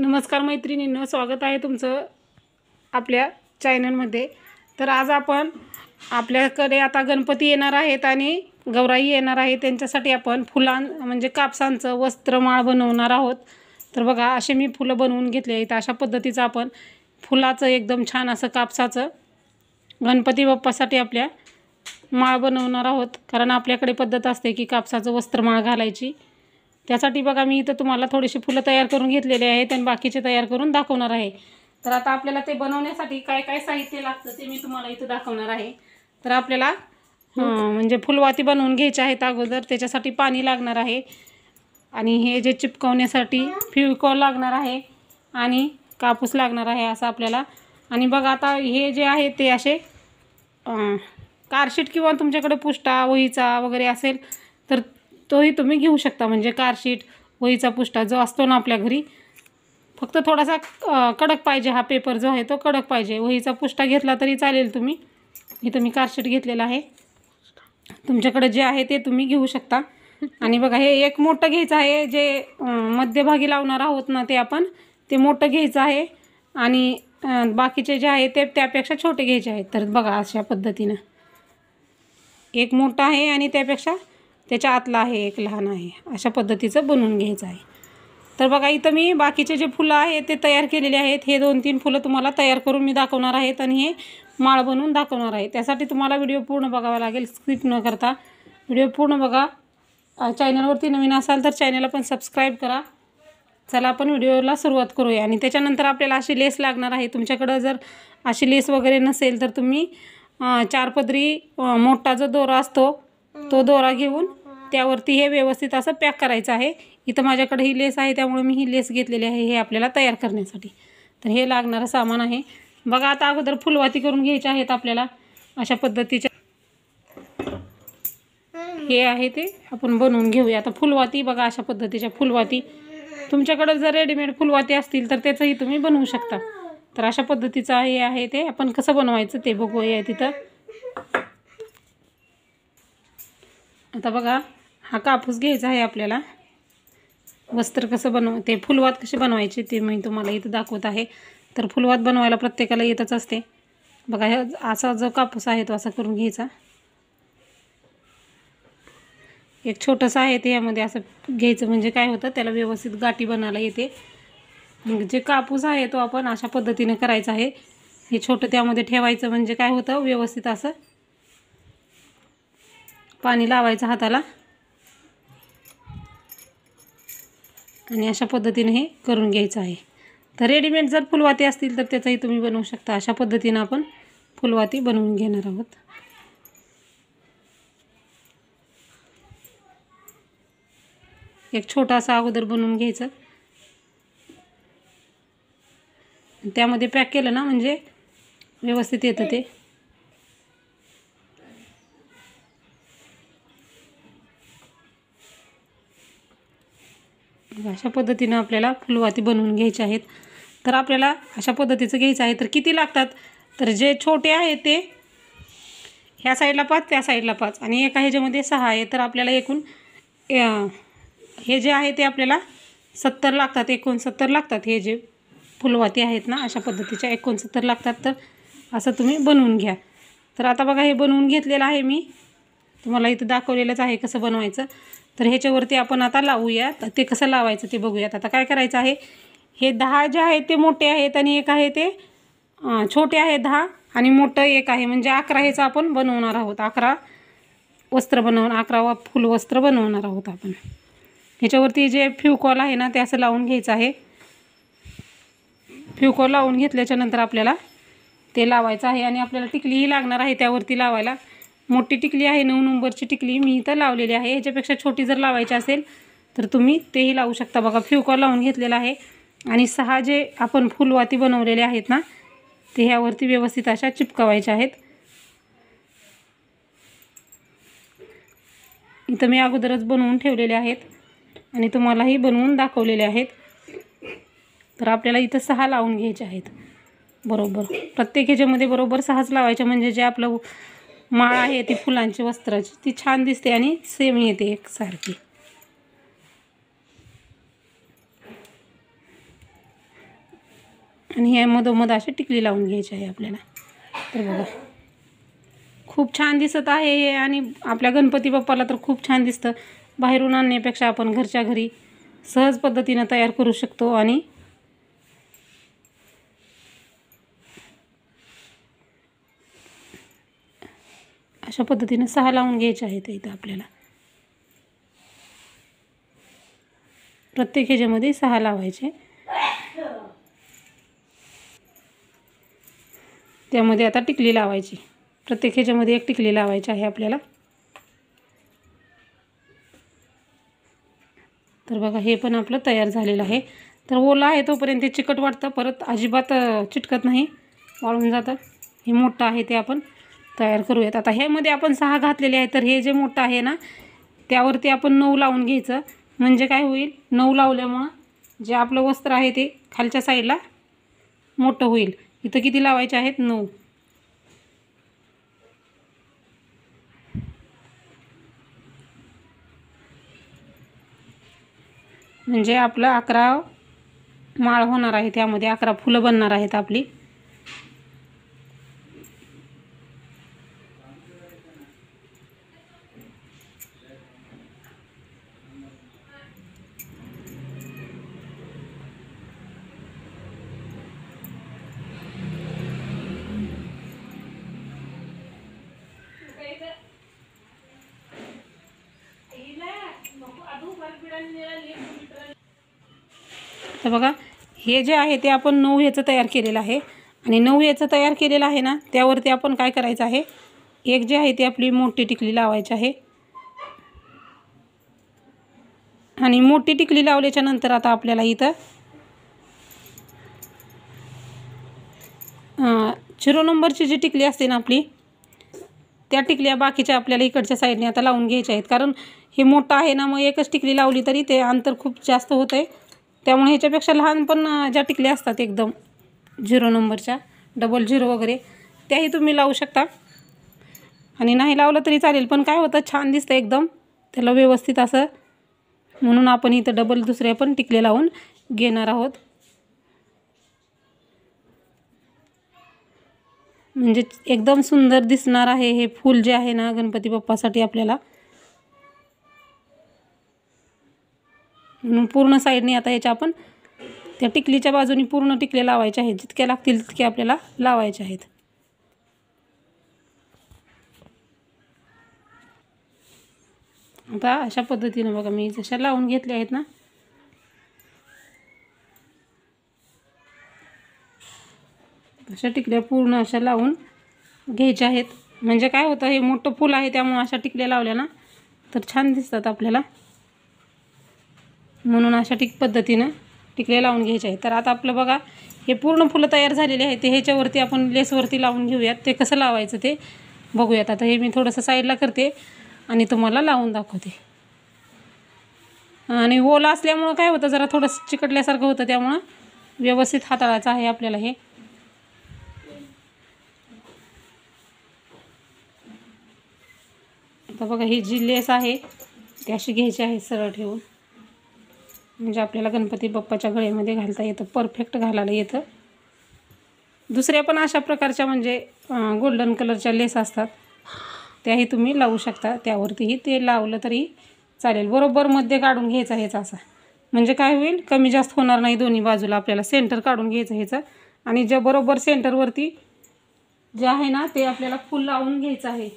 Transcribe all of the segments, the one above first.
नमस्कार मैत्रिणींनं स्वागत आहे तुमचं आपल्या चॅनलमध्ये तर आज आपण आपल्याकडे आता गणपती येणार आहेत आणि गौराई येणार आहे त्यांच्यासाठी आपण फुलां म्हणजे कापसांचं वस्त्रमाळ बनवणार आहोत तर बघा असे मी फुलं बनवून घेतले आहेत अशा पद्धतीचं आपण फुलाचं एकदम छान असं कापसाचं गणपती बाप्पासाठी आपल्या माळ बनवणार आहोत कारण आपल्याकडे पद्धत असते की कापसाचं वस्त्रमाळ घालायची त्यासाठी बघा मी इथं तुम्हाला थोडीशी फुलं तयार करून घेतलेले आहेत आणि बाकीचे तयार करून दाखवणार आहे तर आता आपल्याला ते बनवण्यासाठी काय काय साहित्य लागतं ते मी तुम्हाला इथं दाखवणार आहे तर आपल्याला म्हणजे फुलवाती बनवून घ्यायचे आहेत अगोदर त्याच्यासाठी पाणी लागणार आहे आणि हे जे चिपकवण्यासाठी फ्युकॉल लागणार आहे आणि कापूस लागणार आहे असं आपल्याला आणि बघा आता हे जे आहे ते असे कारशीट किंवा तुमच्याकडे पुष्टा वहीचा वगैरे असेल तोही तुम्ही घेऊ शकता म्हणजे कारशीट वहीचा पुष्टा जो असतो ना आपल्या घरी फक्त थोडासा कडक पाहिजे हा पेपर जो आहे तो कडक पाहिजे वहीचा पुष्टा घेतला तरी चालेल तुम्ही इथं मी कारशीट घेतलेला आहे तुमच्याकडे जे आहे ते तुम्ही घेऊ शकता आणि बघा हे एक मोठं घ्यायचं आहे जे मध्यभागी लावणार आहोत ना ते आपण ते मोठं घ्यायचं आहे आणि बाकीचे जे आहे ते त्यापेक्षा छोटे घ्यायचे आहेत तर बघा अशा पद्धतीनं एक मोठं आहे आणि त्यापेक्षा त्याच्या आतला आहे एक लहान आहे अशा पद्धतीचं बनवून घ्यायचं आहे तर बघा इथं मी बाकीचे जे फुलं आहेत ते तयार केलेले आहेत हे दोन तीन फुलं तुम्हाला तयार करून मी दाखवणार आहेत आणि हे माळ बनवून दाखवणार आहे त्यासाठी तुम्हाला व्हिडिओ पूर्ण बघावा लागेल स्किप न करता व्हिडिओ पूर्ण बघा चॅनलवरती नवीन असाल तर चॅनलला पण सबस्क्राईब करा चला आपण व्हिडिओला सुरुवात करूया आणि त्याच्यानंतर आपल्याला अशी लेस लागणार आहे तुमच्याकडं जर अशी लेस वगैरे नसेल तर तुम्ही चारपदरी मोठा जो दोरा असतो तो दोरा घेऊन त्यावरती हे व्यवस्थित असं पॅक करायचं आहे इथं माझ्याकडे ही लेस आहे त्यामुळे मी ही लेस घेतलेली आहे हे आपल्याला तयार करण्यासाठी तर हे लागणारं सामान आहे बघा आता अगोदर फुलवाती करून घ्यायच्या आहेत आपल्याला अशा पद्धतीच्या हे आहे ते आपण बनवून घेऊया आता फुलवाती बघा अशा पद्धतीच्या फुलवाती तुमच्याकडं जर रेडीमेड फुलवाती असतील तर त्याचंही तुम्ही बनवू शकता तर अशा पद्धतीचं हे आहे ते आपण कसं बनवायचं ते बघूया तिथं आता बघा हा कापूस घ्यायचा आहे आपल्याला वस्त्र कसं बनवते ते फुलवात कसे बनवायचे ते मी तुम्हाला इथं दाखवत आहे तर फुलवात बनवायला प्रत्येकाला येतच असते बघा हे असा जो कापूस आहे तो असा करून घ्यायचा एक छोटंसं आहे ते यामध्ये असं घ्यायचं म्हणजे काय होतं त्याला व्यवस्थित गाठी बनायला येते मग जे कापूस आहे तो आपण अशा पद्धतीने करायचा आहे हे छोटं त्यामध्ये ठेवायचं म्हणजे काय होतं व्यवस्थित असं पाणी लावायचं हाताला आणि अशा पद्धतीने हे करून घ्यायचं आहे तर रेडीमेड जर फुलवाती असतील तर त्याचाही तुम्ही बनवू शकता अशा पद्धतीनं आपण फुलवाती बनवून घेणार आहोत एक छोटासा अगोदर बनवून घ्यायचं त्यामध्ये पॅक केलं ना म्हणजे व्यवस्थित येतं ते अशा पद्धतीनं आपल्याला फुलवाती बनवून घ्यायचे आहेत तर आपल्याला अशा पद्धतीचं घ्यायचं आहे तर किती लागतात तर जे छोटे आहे ते ह्या साईडला पाच त्या साईडला पाच आणि एका ह्याच्यामध्ये सहा आहे तर आपल्याला एकूण हे जे आहे ते आपल्याला सत्तर लागतात एकोणसत्तर लागतात हे जे फुलवाती आहेत ना अशा पद्धतीच्या एकोणसत्तर लागतात तर असं तुम्ही बनवून घ्या तर आता बघा हे बनवून घेतलेलं आहे मी तुम्हाला इथं दाखवलेलंच आहे कसं बनवायचं तर ह्याच्यावरती आपण आता लावूयात ते कसं लावायचं ते बघूयात आता काय करायचं आहे हे दहा जे आहेत ते मोठे आहेत आणि एक आहे ते छोटे आहे दहा आणि मोठं एक आहे म्हणजे अकरा ह्याचं आपण बनवणार आहोत अकरा वस्त्र बनवून अकरा वा फुल वस्त्र बनवणार आहोत आपण ह्याच्यावरती जे फ्युकॉल आहे ना ते असं लावून घ्यायचं आहे फ्युकॉल लावून घेतल्याच्यानंतर आपल्याला ते लावायचं आहे आणि आपल्याला टिकलीही लागणार आहे त्यावरती लावायला मोठी टिकली आहे नऊ नंबरची टिकली मी इथं लावलेली आहे ह्याच्यापेक्षा छोटी जर लावायची असेल तर तुम्ही तेही लावू शकता बघा फ्युकॉल लावून घेतलेला आहे आणि सहा जे आपण फुलवाती बनवलेले आहेत ना ते ह्यावरती व्यवस्थित अशा चिपकवायच्या आहेत इथं मी अगोदरच बनवून ठेवलेले आहेत आणि तुम्हालाही बनवून दाखवलेले आहेत तर आपल्याला इथं सहा लावून घ्यायचे आहेत बरोबर प्रत्येक ह्याच्यामध्ये बरोबर सहाच लावायचे म्हणजे जे आपलं माळ आहे ती फुलांची वस्त्राची ती छान दिसते आणि सेम येते एकसारखी आणि ह्या मधोमध अशी टिकली लावून घ्यायची आहे आपल्याला तर बघा खूप छान दिसत आहे हे आणि आपल्या गणपती बाप्पाला तर खूप छान दिसतं बाहेरून आणण्यापेक्षा आपण घरच्या घरी सहज पद्धतीनं तयार करू शकतो आणि अशा पद्धतीने सहा लावून आहे ते इथं आपल्याला प्रत्येक ह्याच्यामध्ये सहा लावायचे त्यामध्ये आता टिकली लावायची प्रत्येक ह्याच्यामध्ये एक टिकली लावायची आहे आपल्याला तर बघा हे पण आपलं तयार झालेलं आहे तर ओला आहे तोपर्यंत ते चिकट वाटतं परत अजिबात चिटकत नाही वाळून जातं हे मोठं आहे ते आपण तयार करूयात आता ह्यामध्ये आपण सहा घातलेले आहे तर हे जे मोठं आहे ना त्यावरती आपण नऊ लावून घ्यायचं म्हणजे काय होईल नऊ लावल्यामुळं जे आपलं वस्त्र आहे ते खालच्या साईडला मोठं होईल इथं किती लावायचे आहेत नऊ म्हणजे आपलं अकरा माळ होणार आहे त्यामध्ये अकरा फुलं बनणार आहेत आपली तर बघा हे जे आहे ते आपण नऊ याचं तयार केलेलं आहे आणि नऊ याचं तयार केलेलं आहे ना त्यावरती आपण काय करायचं आहे एक जे आहे ती आपली मोठी टिकली लावायची आहे आणि मोठी टिकली लावल्याच्या नंतर आता आपल्याला इथं झिरो नंबरची जी टिकली असते ना आपली त्या टिकल्या बाकीच्या आपल्याला इकडच्या साईडने आता लावून घ्यायच्या आहेत कारण हे मोठं आहे ना मग एकच टिकली लावली तरी ते अंतर खूप जास्त होतं आहे त्यामुळे ह्याच्यापेक्षा लहान पण ज्या टिकल्या असतात एकदम झिरो नंबरच्या डबल झिरो वगैरे त्याही तुम्ही लावू शकता आणि नाही लावलं तरी चालेल पण काय होतं छान दिसतं एकदम त्याला व्यवस्थित असं म्हणून आपण इथं डबल दुसऱ्या पण टिकले लावून घेणार आहोत म्हणजे एकदम सुंदर दिसणार आहे हे फूल जे आहे ना गणपती बाप्पासाठी आपल्याला म्हणून पूर्ण साईडने आता याच्या आपण त्या टिकलीच्या बाजूनी पूर्ण टिकले लावायचे आहेत जितक्या लागतील तितके आपल्याला लावायचे आहेत आता अशा पद्धतीने बघा मी जशा लावून घेतल्या आहेत ना अशा टिकल्या पूर्ण अशा लावून घ्यायच्या आहेत म्हणजे काय होतं हे मोठं फूल आहे त्यामुळे अशा टिकल्या लावल्या ना तर छान दिसतात आपल्याला म्हणून अशा टिक पद्धतीनं टिकले लावून घ्यायचे आहे तर आता आपलं बघा हे पूर्ण फुलं तयार झालेले आहे ते ह्याच्यावरती आपण लेसवरती लावून घेऊयात ते कसं लावायचं ते बघूयात आता हे मी थोडंसं साईडला करते आणि तुम्हाला लावून दाखवते आणि ओला असल्यामुळं काय होतं जरा थोडंसं चिकटल्यासारखं होतं त्यामुळं व्यवस्थित हाताळायचं आहे आपल्याला हे आता बघा ही जी लेस आहे ती अशी घ्यायची आहे सरळ ठेवून म्हणजे आपल्याला गणपती बाप्पाच्या गळ्यामध्ये घालता येतं परफेक्ट घालायला येतं दुसऱ्या पण अशा प्रकारच्या म्हणजे गोल्डन कलरच्या लेस असतात त्याही तुम्ही लावू शकता त्यावरतीही ते लावलं तरी चालेल बरोबर मध्ये काढून घ्यायचं ह्याचा असा म्हणजे काय होईल कमी जास्त होणार नाही दोन्ही बाजूला आपल्याला सेंटर काढून घ्यायचं ह्याचं आणि ज्या बरोबर सेंटरवरती जे आहे ना ते आपल्याला फुल लावून घ्यायचं आहे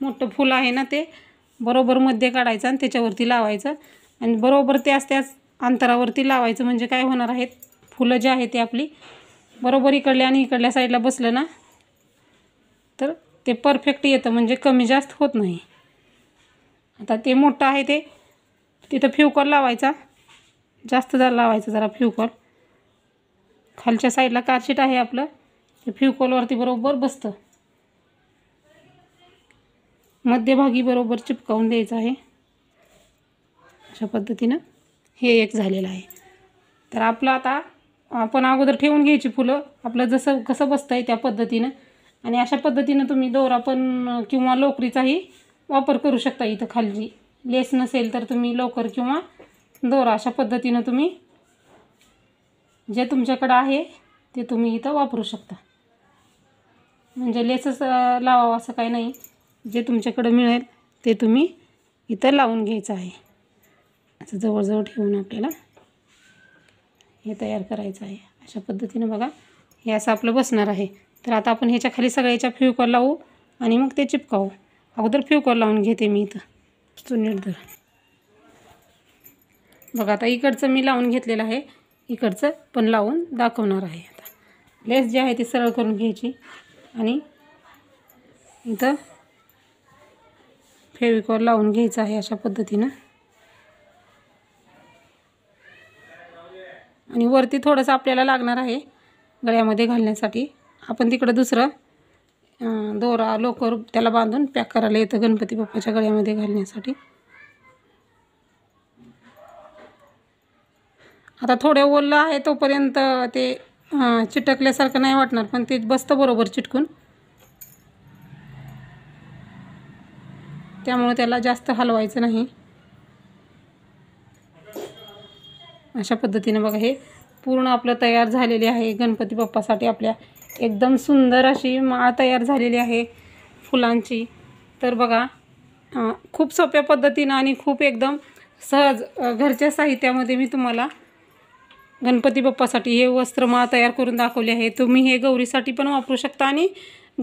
मोठं फुल आहे ना ते बरोबर मध्ये काढायचं आणि त्याच्यावरती लावायचं आणि बरोबर त्याच त्याच अंतरावरती लावायचं म्हणजे काय होणार आहेत फुलं जे आहे ते आपली बरोबर इकडल्या आणि इकडल्या साईडला बसलं ना तर ते परफेक्ट येतं म्हणजे कमी जास्त होत नाही आता ते मोठं आहे ते तिथं फ्युकॉल लावायचा जास्त जरा लावायचं जरा फ्युकॉल खालच्या साईडला कारशीट आहे आपलं ते फ्युकॉलवरती बरोबर बसतं मध्यभागी बरोबर चिपकावून द्यायचं आहे अशा पद्धतीनं हे एक झालेलं आहे तर आपलं आता आपण अगोदर ठेवून घ्यायची फुलं आपलं जसं कसं बसतं आहे त्या पद्धतीनं आणि अशा पद्धतीनं तुम्ही दोरा पण किंवा लोकरीचाही वापर करू शकता इथं खालची लेस नसेल तर तुम्ही लोकर किंवा दोरा अशा पद्धतीनं तुम्ही जे तुमच्याकडं आहे ते तुम्ही इथं वापरू शकता म्हणजे लेसच लावावं असं काही नाही जे तुमच्याकडं मिळेल ते तुम्ही इथं लावून घ्यायचं आहे असं जवळजवळ ठेवून आपल्याला हे तयार करायचं आहे अशा पद्धतीनं बघा हे असं आपलं बसणार आहे तर आता आपण ह्याच्या खाली सगळ्याच्या फ्यूकॉल लावू आणि मग ते चिपकावू अगोदर फ्यूकॉल लावून घेते मी इथं नीट बघा आता इकडचं मी लावून घेतलेलं आहे इकडचं पण लावून दाखवणार आहे आता लेस जी आहे ती सरळ करून घ्यायची आणि इथं फेविकॉल लावून घ्यायचं आहे अशा पद्धतीनं आणि वरती थोडंसं आपल्याला लागणार आहे गळ्यामध्ये घालण्यासाठी आपण तिकडं दुसरं दोरा लोकर त्याला बांधून पॅक करायला येतं गणपती बाप्पाच्या गळ्यामध्ये घालण्यासाठी आता थोडं ओललं आहे तोपर्यंत ते चिटकल्यासारखं नाही वाटणार पण ते बसतं बरोबर चिटकून त्यामुळे त्याला जास्त हलवायचं नाही अशा पद्धतीनं बघा हे पूर्ण आपलं तयार झालेले आहे गणपती बाप्पासाठी आपल्या एकदम सुंदर अशी माळ तयार झालेली आहे फुलांची तर बघा खूप सोप्या पद्धतीनं आणि खूप एकदम सहज घरच्या साहित्यामध्ये मी तुम्हाला गणपती बाप्पासाठी हे वस्त्र माळ तयार करून दाखवले आहे तुम्ही हे गौरीसाठी पण वापरू शकता आणि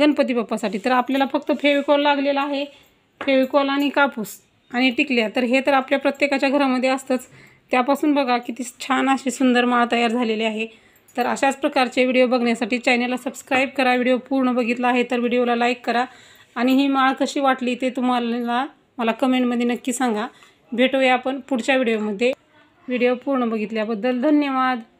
गणपती बाप्पासाठी तर आपल्याला फक्त फेविकॉल लागलेला आहे फेविकॉल आणि कापूस आणि टिकल्या तर हे तर आपल्या प्रत्येकाच्या घरामध्ये असतंच त्यापासून बघा किती छान अशी सुंदर माळ तयार झालेली आहे तर अशाच प्रकारचे व्हिडिओ बघण्यासाठी चॅनलला सबस्क्राईब करा व्हिडिओ पूर्ण बघितला आहे तर व्हिडिओला लाईक करा आणि ही माळ कशी वाटली ते तुम्हाला मला कमेंटमध्ये नक्की सांगा भेटूया आपण पुढच्या व्हिडिओमध्ये व्हिडिओ पूर्ण बघितल्याबद्दल धन्यवाद